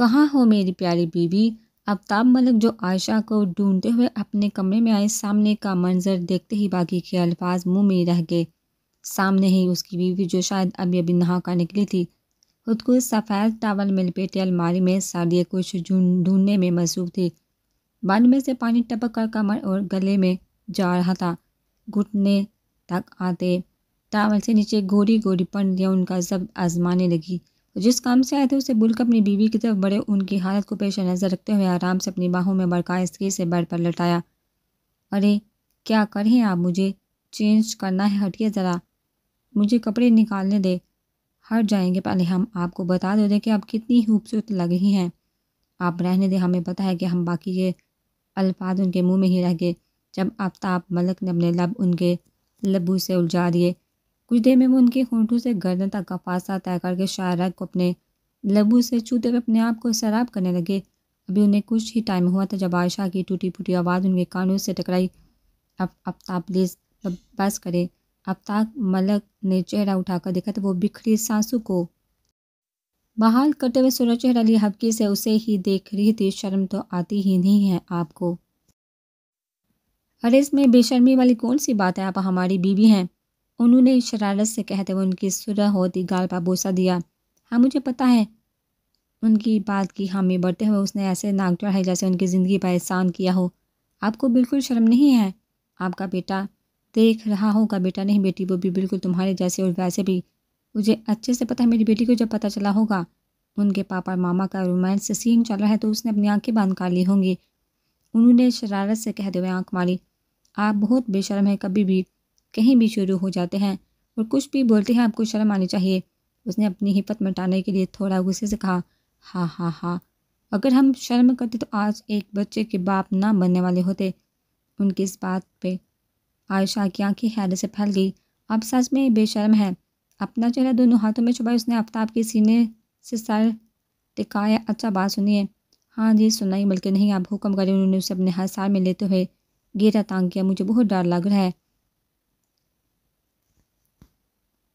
कहाँ हो मेरी प्यारी बीवी आफ्ताब मलक जो आयशा को ढूंढते हुए अपने कमरे में आए सामने का मंजर देखते ही बाकी के अल्फाज मुंह में रह गए सामने ही उसकी बीवी जो शायद अभी अभी नहाकर निकली थी खुद को सफ़ेद टावल में लपेटे अलमारी में साड़िए कुछ ढूंढने में मसरूफ थी बाद में से पानी टपक कर कमर और गले में जा रहा था घुटने तक आते टावल से नीचे गोरी गोरी पंडियाँ उनका जब्त आजमाने लगी जिस काम से आए थे उसे भूलकर अपनी बीवी की तरफ बड़े उनकी हालत को पेश नज़र रखते हुए आराम से अपनी बाहों में बड़का स्त्री से बेड पर लटाया अरे क्या करें आप मुझे चेंज करना है हटिए ज़रा मुझे कपड़े निकालने दे हट जाएंगे पहले हम आपको बता दो दे कि आप कितनी खूबसूरत लग रही हैं आप रहने दें हमें पता है कि हम बाकी के अल्फाज उनके मुंह में ही रह गए जब आफ्ताब मलक ने अपने लब उनके लबू से उलझा दिए कुछ देर में वो उनके होंठों से गर्दन तक का फासा तय करके शायरा को अपने लबू से छूते हुए अपने आप को शराब करने लगे अभी उन्हें कुछ ही टाइम हुआ था जब आयशा की टूटी फूटी आवाज़ उनके कानों से टकराई अब अब ताप प्लीज़ अब बस करे अब तक मलक ने चेहरा उठाकर देखा तो वो बिखरी सांसों को बहाल करते हुए सूरज चेहरा लिए हबके से उसे ही देख रही थी शर्म तो आती ही नहीं है आपको अरे इसमें बेशर्मी वाली कौन सी बात है आप हमारी बीवी हैं उन्होंने शरारत से कहते हुए उनकी सुरह होती गाल पर बोसा दिया हाँ मुझे पता है उनकी बात की हामी बढ़ते हुए उसने ऐसे नाक चढ़ाई जैसे उनकी ज़िंदगी पर एहसान किया हो आपको बिल्कुल शर्म नहीं है आपका बेटा देख रहा होगा बेटा नहीं बेटी वो भी बिल्कुल तुम्हारे जैसे और वैसे भी मुझे अच्छे से पता है मेरी बेटी को जब पता चला होगा उनके पापा और मामा का रोमांस सीन चल रहा है तो उसने अपनी आंखें बंद कर ली होंगी उन्होंने शरारत से कहते हुए आंख मारी आप बहुत बेशरम है कभी भी कहीं भी शुरू हो जाते हैं और कुछ भी बोलते हैं आपको शर्म आनी चाहिए उसने अपनी हिम्मत मिटाने के लिए थोड़ा गुस्से से कहा हाँ हाँ हाँ अगर हम शर्म करते तो आज एक बच्चे के बाप ना बनने वाले होते उनकी इस बात पे आयशा की आंखें हैरत से फैल गई अब सच में बेशर्म है अपना चेहरा दोनों हाथों में छुपाए उसने आफ्ताब के सीने से सर टिकाया अच्छा बात सुनिए हाँ जी सुनाई बल्कि नहीं आप हुक्म करें उन्होंने उसे अपने हाथ सार में लेते हुए गेरा तांग किया मुझे बहुत डर लग रहा है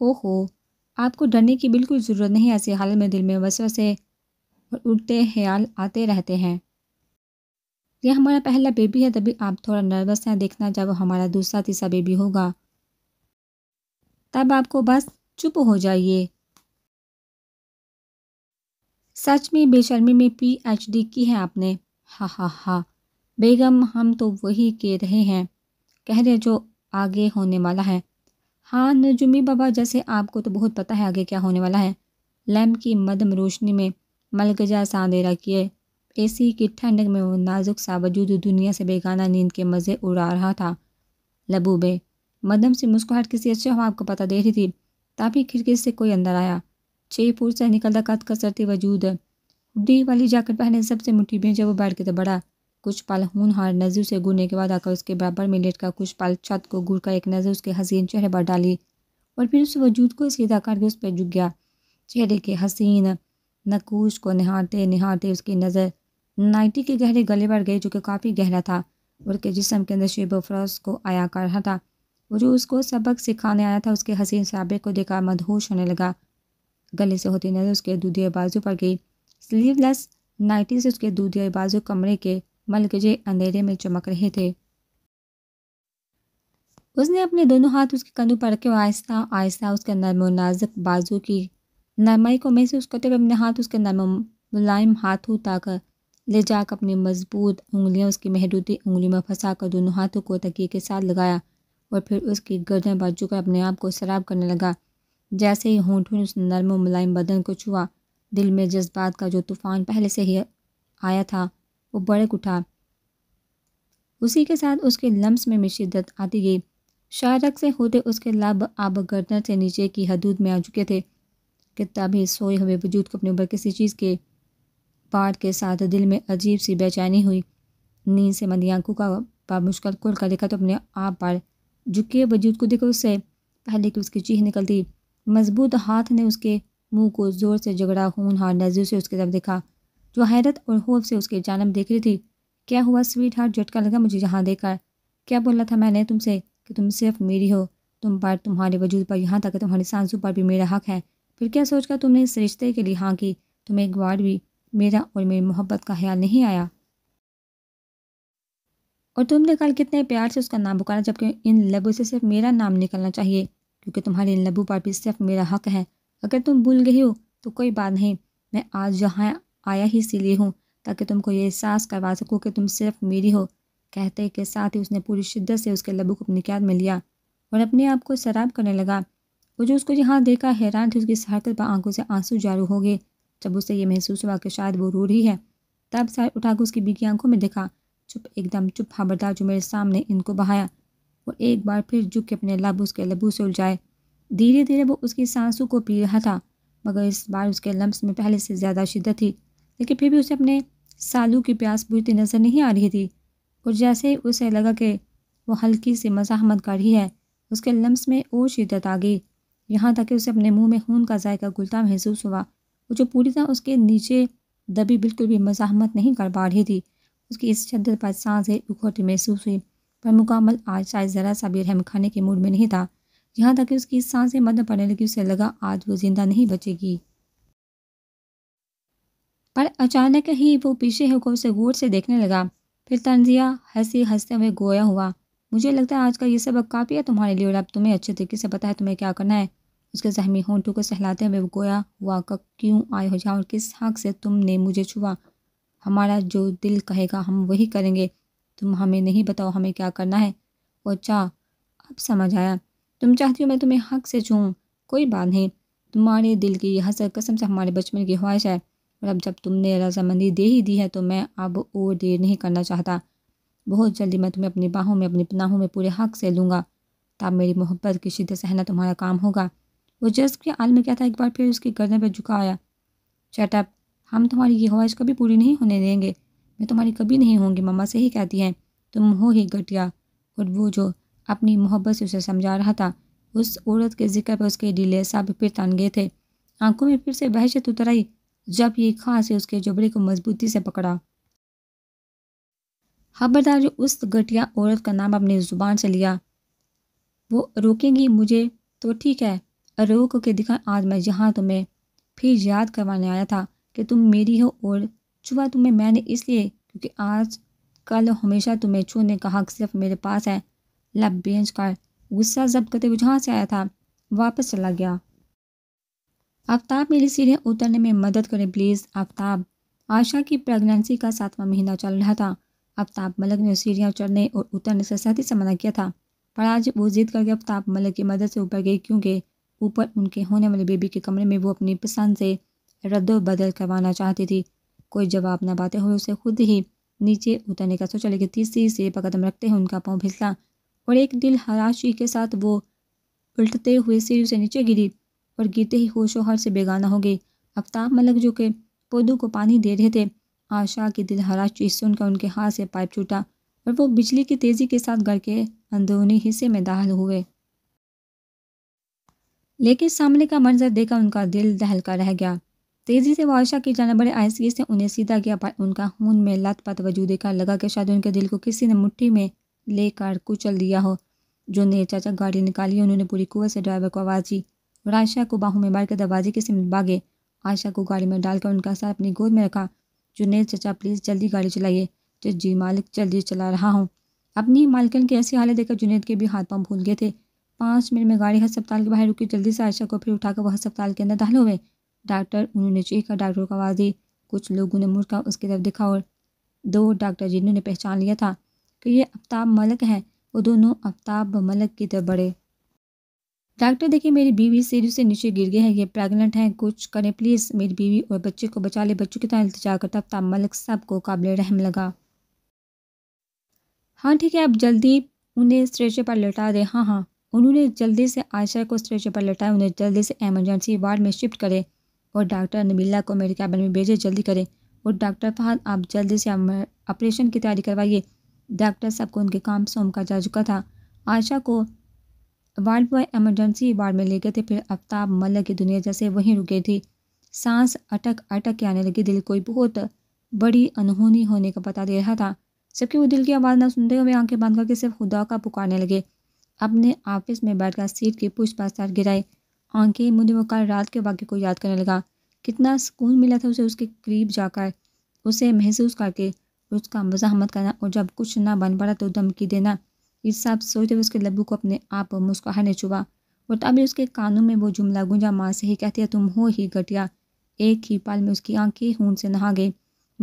ओहो आपको डरने की बिल्कुल ज़रूरत नहीं ऐसी हालत में दिल में से और उठते ख्याल आते रहते हैं यह हमारा पहला बेबी है तभी आप थोड़ा नर्वस हैं देखना जब हमारा दूसरा तीसरा बेबी होगा तब आपको बस चुप हो जाइए सच में बेशर्मी में पी एच डी की है आपने हा हा हा बेगम हम तो वही कह रहे हैं कह रहे जो आगे होने वाला है हाँ नजुमी बाबा जैसे आपको तो बहुत पता है आगे क्या होने वाला है लैम्प की मदम रोशनी में मलगजा सा अंधेरा किए एसी की ठंडक में वो नाजुक सा वजूद दुनिया से बेगाना नींद के मज़े उड़ा रहा था लबूबे मदम से मुस्कुराहट किसी अच्छे हम आपको पता दे रही थी ताकि खिड़की से कोई अंदर आया छह फूट से निकलता कद कसरती वजूद डी वाली जैकेट पहने सबसे मुठ्ठी भेजा वो बैठ के तो बड़ा कुछ पल होनहार नजर से घूरने के बाद आकर उसके बराबर में लेट कर कुछ पल छत को घूर कर एक नज़र उसके हसीन चेहरे पर डाली और फिर उस वजूद को सीधा करके उस पर झुक गया चेहरे के हसीन नकूश को निहारते निहारते उसकी नज़र नाइटी के गहरे गले पर गई जो कि काफ़ी गहरा था और के जिसम के अंदर शेब फरोज को आया कर रहा था वो जो उसको सबक सिखाने आया था उसके हसीन साबे को देखा मदहोश होने लगा गले से होती नज़र उसके दूधिया बाजू पर गई स्लीवलेस नाइटी से उसके दूधिया बाजू कमरे के मलकजे अंधेरे में चमक रहे थे उसने अपने दोनों हाथ उसके कंधों पर रखे आहिस्ता आहिस्ता उसके नरम नाजुक बाजू की नरमाई को महसूस करते हुए अपने हाथ उसके नरम मुलायम हाथों तक ले जाकर अपनी मजबूत उंगलियां उसकी महदूदी उंगली में फंसा कर दोनों हाथों को तकिए के साथ लगाया और फिर उसकी गर्दन पर झुककर अपने आप को शराब करने लगा जैसे ही होंठ ने उस नरम मुलायम बदन को छुआ दिल में जज्बात का जो तूफान पहले से ही आया था वो बड़क उठा उसी के साथ उसके लम्स में भी शिद्दत आती गई शारक से होते उसके लब आब गर्दन से नीचे की हदूद में आ चुके थे कितना भी सोए हुए वजूद को अपने ऊपर किसी चीज़ के पार्ट के साथ दिल में अजीब सी बेचैनी हुई नींद से मंदी आंखों का मुश्किल खोल कर देखा तो अपने आप पर झुके वजूद को देखो उससे पहले कि उसकी चीह निकलती मजबूत हाथ ने उसके मुंह को ज़ोर से जगड़ा खून हार नजर से उसकी तरफ देखा जो हैरत और खौफ से उसकी जानब देख रही थी क्या हुआ स्वीट हार्ट झटका लगा मुझे यहाँ देखकर क्या बोला था मैंने तुमसे कि तुम सिर्फ मेरी हो तुम पर तुम्हारे वजूद पर यहाँ तक तुम्हारी सांसों पर भी मेरा हक है फिर क्या सोचकर तुमने इस रिश्ते के लिए हाँ की तुम्हें एक बार भी मेरा और मेरी मोहब्बत का ख्याल नहीं आया और तुमने कल कितने प्यार से उसका नाम पुकारा जबकि इन लबों से सिर्फ मेरा नाम निकलना चाहिए क्योंकि तुम्हारे इन लबों पर भी सिर्फ मेरा हक है अगर तुम भूल गई हो तो कोई बात नहीं मैं आज यहाँ आया ही इसीलिए हूँ ताकि तुमको ये एहसास करवा सकूँ कि तुम सिर्फ मेरी हो कहते के साथ ही उसने पूरी शिद्दत से उसके लबू को अपनी क्याद में लिया और अपने आप को शराब करने लगा वो जो उसको यहाँ देखा हैरान थी उसकी इस हरकत पर आंखों से आंसू जारू हो गए जब उसे ये महसूस हुआ कि शायद वो रो रही है तब सर उठाकर उसकी बीकी आंखों में देखा चुप एकदम चुप हाबरदार जो मेरे सामने इनको बहाया और एक बार फिर झुक के अपने लब उसके लबू से उलझाए धीरे धीरे वो उसकी सांसों को पी रहा था मगर इस बार उसके लम्ब़ में पहले से ज़्यादा शिद्दत थी लेकिन फिर भी उसे अपने सालू की प्यास बुझती नज़र नहीं आ रही थी और जैसे ही उसे लगा कि वो हल्की सी मजाहमत कर रही है उसके लम्स में और शिदत आ गई यहाँ तक कि उसे अपने मुंह में खून का जायका गुलता महसूस हुआ वो जो पूरी तरह उसके नीचे दबी बिल्कुल भी मजाहमत नहीं कर पा रही थी उसकी इस शदत पर सांस उखोटी महसूस हुई पर मुकामल आज शायद ज़रा सा भी रहम खाने के मूड में नहीं था यहाँ तक कि उसकी सांसें मद पड़ने लगी उसे लगा आज वो ज़िंदा नहीं बचेगी पर अचानक ही वो पीछे होकर उसे गौर से देखने लगा फिर तंजिया हंसी हंसते हुए गोया हुआ मुझे लगता है आज का ये सबक काफ़ी है तुम्हारे लिए और अब तुम्हें अच्छे तरीके से पता है तुम्हें क्या करना है उसके जहमी होंठों को सहलाते हुए वो गोया हुआ का क्यों आए हो जाओ और किस हक से तुमने मुझे छुआ हमारा जो दिल कहेगा हम वही करेंगे तुम हमें नहीं बताओ हमें क्या करना है वो अच्छा अब समझ आया तुम चाहती हो मैं तुम्हें हक से छूँ कोई बात नहीं तुम्हारे दिल की यह हसर कसम से हमारे बचपन की ख्वाहिश है मतलब अब जब तुमने रजामंदी दे ही दी है तो मैं अब और देर नहीं करना चाहता बहुत जल्दी मैं तुम्हें अपनी बाहों में अपनी पनाहों में पूरे हक से लूँगा तब मेरी मोहब्बत की शिद्दत सहना तुम्हारा काम होगा वो जज्ब के आल में क्या था एक बार फिर उसकी गर्दन पर झुका आया चटअप हम तुम्हारी ये ख्वाहिश कभी पूरी नहीं होने देंगे मैं तुम्हारी कभी नहीं होंगी मम्मा से ही कहती हैं तुम हो ही घटिया और वो जो अपनी मोहब्बत से उसे समझा रहा था उस औरत के जिक्र पर उसके डीले सब फिर तन गए थे आंखों में फिर से बहशत उतर आई जब ये खां से उसके जबड़े को मजबूती से पकड़ा खबरदार जो उस घटिया औरत का नाम अपनी ज़ुबान से लिया वो रोकेंगी मुझे तो ठीक है रोक के दिखा आज मैं यहाँ तुम्हें फिर याद करवाने आया था कि तुम मेरी हो और छुआ तुम्हें मैंने इसलिए क्योंकि आज कल हमेशा तुम्हें छूने का हक सिर्फ मेरे पास है लब बेंच कर गुस्सा जब करते हुए जहाँ से आया था वापस चला गया आफ्ताब मेरी सीढ़ियाँ उतरने में मदद करें प्लीज़ आफ्ताब आशा की प्रेगनेंसी का सातवां महीना चल रहा था आफ्ताब मलक ने सीढ़ियाँ चढ़ने और उतरने से सख्ती से मना किया था पर आज वो जिद करके आफ्ताब मलक की मदद से ऊपर गई क्योंकि ऊपर उनके होने वाले बेबी के कमरे में वो अपनी पसंद से रद्द बदल करवाना चाहती थी कोई जवाब न पाते हुए उसे खुद ही नीचे उतरने का सोचा लेकिन तीसरी से कदम रखते हुए उनका पाँव फिसला और एक दिल हराशी के साथ वो उलटते हुए सीढ़ी से नीचे गिरी और गिरते ही होशोहर से बेगाना हो गई आफ्ताब मलक जो के पौधों को पानी दे रहे थे आशा की हरा चीज सुनकर उनके हाथ से पाइप छूटा और वो बिजली की तेज़ी के साथ घर के अंदरूनी हिस्से में दाखिल हुए लेकिन सामने का मंजर देखा उनका दिल दहलका रह गया तेज़ी से वो आशा की जाना बड़े आयसगी से उन्हें सीधा किया पर उनका खून में लत पत वजूद देखा लगा कि शायद उनके दिल को किसी ने मुट्ठी में लेकर कुचल दिया हो जो ने चाचा गाड़ी निकाली उन्होंने पूरी कुएं से ड्राइवर को आवाज़ दी और आयशा को बाहू में मारकर दरवाजे के सिमट भागे आयशा को गाड़ी में डालकर उनका सर अपनी गोद में रखा जुनेद चचा प्लीज़ जल्दी गाड़ी चलाइए तो जी मालिक जल्दी चला रहा हूँ अपनी मालकन की ऐसी हालत देखकर जुनेद के भी हाथ पाँव भूल गए थे पाँच मिनट में गाड़ी अस्पताल के बाहर रुकी जल्दी से आयशा को फिर उठाकर वह अस्पताल के अंदर दाखिल हुए डॉक्टर उन्होंने चीखा डॉक्टर को आवाज़ दी कुछ लोगों ने मुड़कर उसकी तरफ देखा और दो डॉक्टर जिन्होंने पहचान लिया था कि ये आफ्ताब मलक हैं वो दोनों आफ्ताब मलक की तरफ बढ़े डॉक्टर देखिए मेरी बीवी सीढ़ी से नीचे गिर गए हैं ये प्रेगनेंट है कुछ करें प्लीज़ मेरी बीवी और बच्चे को बचा ले बच्चों की तरह इंतजार करता तब मलिक साहब को काबिल रहम लगा हाँ ठीक है आप जल्दी उन्हें स्ट्रेचर पर लौटा दें हाँ हाँ उन्होंने जल्दी से आयशा को स्ट्रेचर पर लौटाया उन्हें जल्दी से एमरजेंसी वार्ड में शिफ्ट करें और डॉक्टर नबीला को मेरे कैबिन में भेजें जल्दी करें और डॉक्टर फहद आप जल्दी से ऑपरेशन की तैयारी करवाइए डॉक्टर साहब को उनके काम सौंप का जा चुका था आयशा को वार्ड बॉय एमरजेंसी वार्ड में ले गए थे फिर आफ्ताब मल्ल की दुनिया जैसे वहीं रुके थी सांस अटक अटक के आने लगी दिल कोई बहुत बड़ी अनहोनी होने का पता दे रहा था जबकि वो दिल की आवाज़ ना सुनते हुए आंखें बंद करके सिर्फ खुदा का पुकारने लगे अपने ऑफिस में बैठकर सीट की पुष्प पास्तार गिराई आंखें मुझे वो कल रात के वाक्य को याद करने लगा कितना सुकून मिला था उसे उसके करीब जाकर उसे महसूस करके उसका मजामत करना और जब कुछ ना बन पड़ा तो धमकी देना इस सब सोचते हुए उसके लब्बू को अपने आप मुस्कुराने ने चुबा और तभी उसके कानों में वो जुमला गुंजा माँ से ही कहती है तुम हो ही घटिया एक ही पाल में उसकी आंखें खून से नहा गई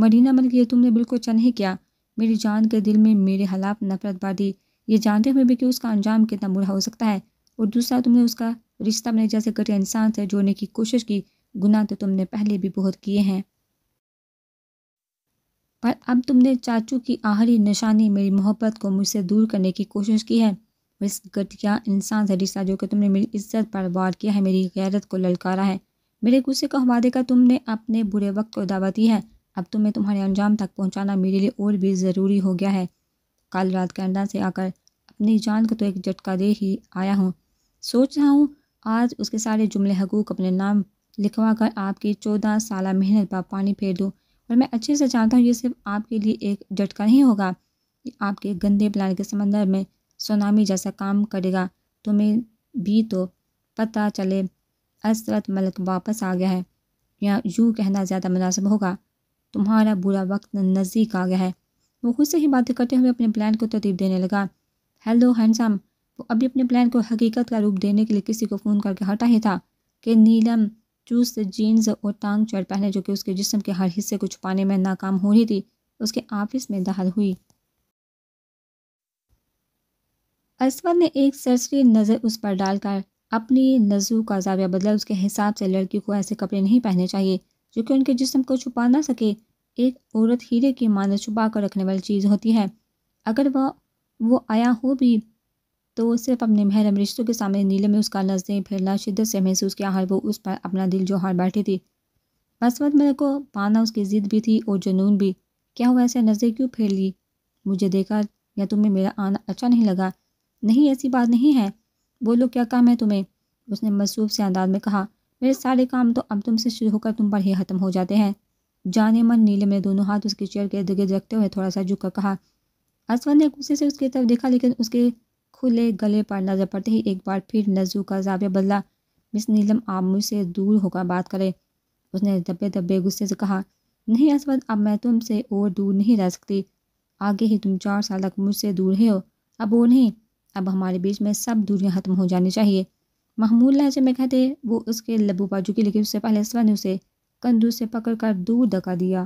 मरीना मलिक ये तुमने बिल्कुल चन नहीं किया मेरी जान के दिल में मेरे हालात नफरत बांधी ये जानते हुए भी कि उसका अंजाम कितना बुरा हो सकता है और दूसरा तुमने उसका रिश्ता मेरे जैसे घटिया इंसान से जोड़ने की कोशिश की गुनाह तो तुमने पहले भी बहुत किए हैं पर अब तुमने चाचू की आहरी निशानी मेरी मोहब्बत को मुझसे दूर करने की कोशिश की है इस घटिया इंसान से रिश्ता जो कि तुमने मेरी इज्जत पर वार किया है मेरी गैरत को ललकारा है मेरे गुस्से का हवाले का तुमने अपने बुरे वक्त को दावा दी है अब तुम्हें तुम्हारे अंजाम तक पहुंचाना मेरे लिए और भी ज़रूरी हो गया है कल रात कैंडा से आकर अपनी जान को तो एक झटका दे ही आया हूँ सोच रहा हूँ आज उसके सारे जुमले हकूक अपने नाम लिखवा कर आपकी चौदह साल मेहनत पर पानी फेर दूँ और मैं अच्छे से जानता हूँ ये सिर्फ आपके लिए एक झटका नहीं होगा कि आपके गंदे प्लान के समंदर में सोनामी जैसा काम करेगा तुम्हें भी तो पता चले असरत मलक वापस आ गया है या यूँ कहना ज़्यादा मुनासिब होगा तुम्हारा बुरा वक्त नज़दीक आ गया है वो खुद से ही बातें करते हुए अपने प्लान को तरतीब देने लगा हेलो हैंडसम वो अभी अपने प्लान को हकीकत का रूप देने के लिए किसी को फ़ोन करके हटा ही था कि नीलम चूस जीन्स और टांग चर्ट पहने जो कि उसके जिस्म के हर हिस्से को छुपाने में नाकाम हो रही थी उसके ऑफिस में दाखिल हुई असवर ने एक सरसरी नज़र उस पर डालकर अपनी नजू का जाविया बदला उसके हिसाब से लड़की को ऐसे कपड़े नहीं पहने चाहिए जो कि उनके जिस्म को छुपा ना सके एक औरत हीरे की मानस छुपा कर रखने वाली चीज़ होती है अगर वह वो आया हो भी तो सिर्फ अपने महरम रिश्तों के सामने नीले में उसका लजें फिरना शिद्दत से महसूस किया हर वो उस पर अपना दिल जो हार बैठी थी बसवत मेरे को पाना उसकी ज़िद भी थी और जुनून भी क्या हुआ ऐसे नज़रें क्यों फेर ली मुझे देखा या तुम्हें मेरा आना अच्छा नहीं लगा नहीं ऐसी बात नहीं है बोलो क्या काम है तुम्हें उसने मसरूफ से अंदाज में कहा मेरे सारे काम तो अब तुमसे शुरू होकर तुम पर ही ख़त्म हो जाते हैं जाने मन नीले में दोनों हाथ उसके चेयर के इर्द गिर्द रखते हुए थोड़ा सा झुक कर कहा असवन ने गुस्से से उसकी तरफ देखा लेकिन उसके खुले गले पर नज़र पड़ते ही एक बार फिर नजू का जाविया बदला मिस नीलम आप मुझसे दूर होकर बात करें उसने दबे दबे गुस्से से कहा नहीं असवद अब मैं तुमसे और दूर नहीं रह सकती आगे ही तुम चार साल तक मुझसे दूर ही हो अब वो नहीं अब हमारे बीच में सब दूरियां ख़त्म हो जानी चाहिए महमूद लहजे में कहते वो उसके लबू बाजू झुकी लेकिन उससे पहले असवद ने उसे कंदू से पकड़कर दूर धका दिया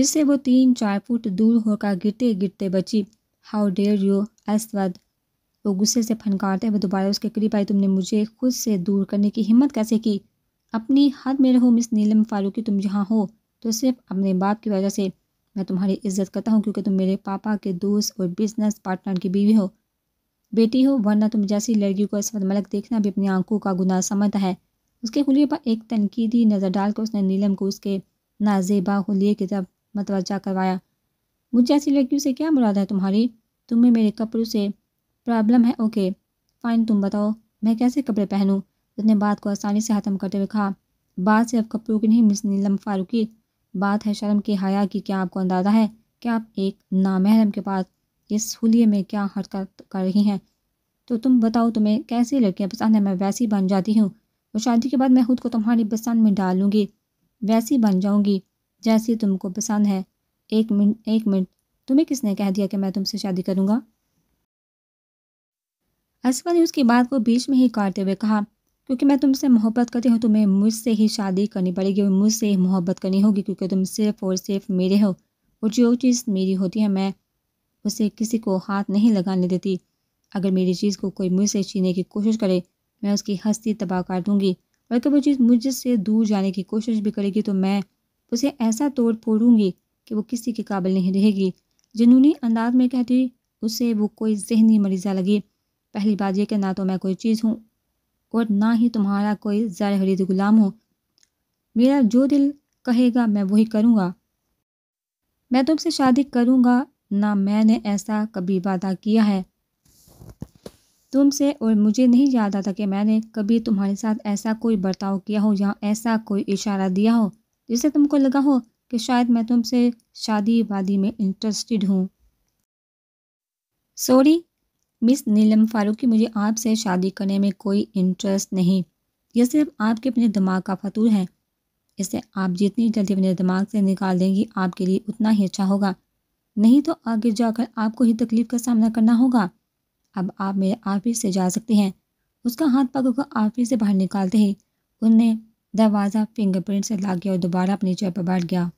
जिससे वो तीन चार फुट दूर होकर गिरते गिरते बची हाउ डेयर यू अस्वद वो गुस्से से फनकारते हुए दोबारा उसके करीब आई तुमने मुझे खुद से दूर करने की हिम्मत कैसे की अपनी हद में रहो मिस नीलम फारूकी तुम जहाँ हो तो सिर्फ अपने बाप की वजह से मैं तुम्हारी इज्जत करता हूँ क्योंकि तुम मेरे पापा के दोस्त और बिजनेस पार्टनर की बीवी हो बेटी हो वरना तुम जैसी लड़की को इस वक्त मलक देखना भी अपनी आंखों का गुनाह समझता है उसके खुलिए पर एक तनकीदी नज़र डालकर उसने नीलम को उसके नाजेबा खुलिए की तरफ मतवजा करवाया मुझे ऐसी लड़कियों से क्या मुराद है तुम्हारी तुम्हें मेरे कपड़ों से प्रॉब्लम है ओके फ़ाइन तुम बताओ मैं कैसे कपड़े पहनूँ उसने बात को आसानी से ख़त्म करते हुए कहा बात सिर्फ कपड़ों की नहीं मिस नीलम फारूकी बात है शर्म के हया की क्या आपको अंदाज़ा है क्या आप एक नामहरम के पास इस हुलिये में क्या हरकत कर रही हैं तो तुम बताओ तुम्हें कैसी लड़कियाँ पसंद है मैं वैसी बन जाती हूँ और शादी के बाद मैं खुद को तुम्हारी पसंद में डालूँगी वैसी बन जाऊँगी जैसी तुमको पसंद है एक मिनट एक मिनट तुम्हें किसने कह दिया कि मैं तुमसे शादी करूँगा असफा ने उसकी बात को बीच में ही काटते हुए कहा क्योंकि मैं तुमसे मोहब्बत करती हूँ तुम्हें मुझसे ही शादी करनी पड़ेगी और मुझसे ही मोहब्बत करनी होगी क्योंकि तुम सिर्फ़ और सिर्फ मेरे हो और जो चीज़ मेरी होती है मैं उसे किसी को हाथ नहीं लगाने देती अगर मेरी चीज़ को कोई मुझसे छीने की कोशिश करे मैं उसकी हस्ती तबाह कर दूँगी और अगर वो चीज़ मुझसे दूर जाने की कोशिश भी करेगी तो मैं उसे ऐसा तोड़ फोड़ूँगी कि वो किसी के काबिल नहीं रहेगी जुनूनी अंदाज में कहती उसे वो कोई जहनी मरीज़ा लगी पहली बात यह कि ना तो मैं कोई चीज़ हूँ और ना ही तुम्हारा कोई ज़ार हरीद गुलाम हो मेरा जो दिल कहेगा मैं वही करूँगा मैं तुमसे शादी करूँगा ना मैंने ऐसा कभी वादा किया है तुमसे और मुझे नहीं याद आता कि मैंने कभी तुम्हारे साथ ऐसा कोई बर्ताव किया हो या ऐसा कोई इशारा दिया हो जिससे तुमको लगा हो कि शायद मैं तुमसे शादी वादी में इंटरेस्टेड हूँ सॉरी मिस नीलम फारूकी मुझे आपसे शादी करने में कोई इंटरेस्ट नहीं यह सिर्फ आपके अपने दिमाग का फतूर है इसे आप जितनी जल्दी अपने दिमाग से निकाल देंगी आपके लिए उतना ही अच्छा होगा नहीं तो आगे जाकर आपको ही तकलीफ का सामना करना होगा अब आप मेरे ऑफिस से जा सकते हैं उसका हाथ पकड़कर ऑफिस से बाहर निकालते ही उनने दरवाज़ा फिंगरप्रिंट से ला गया और दोबारा अपनी चेयर पर बैठ गया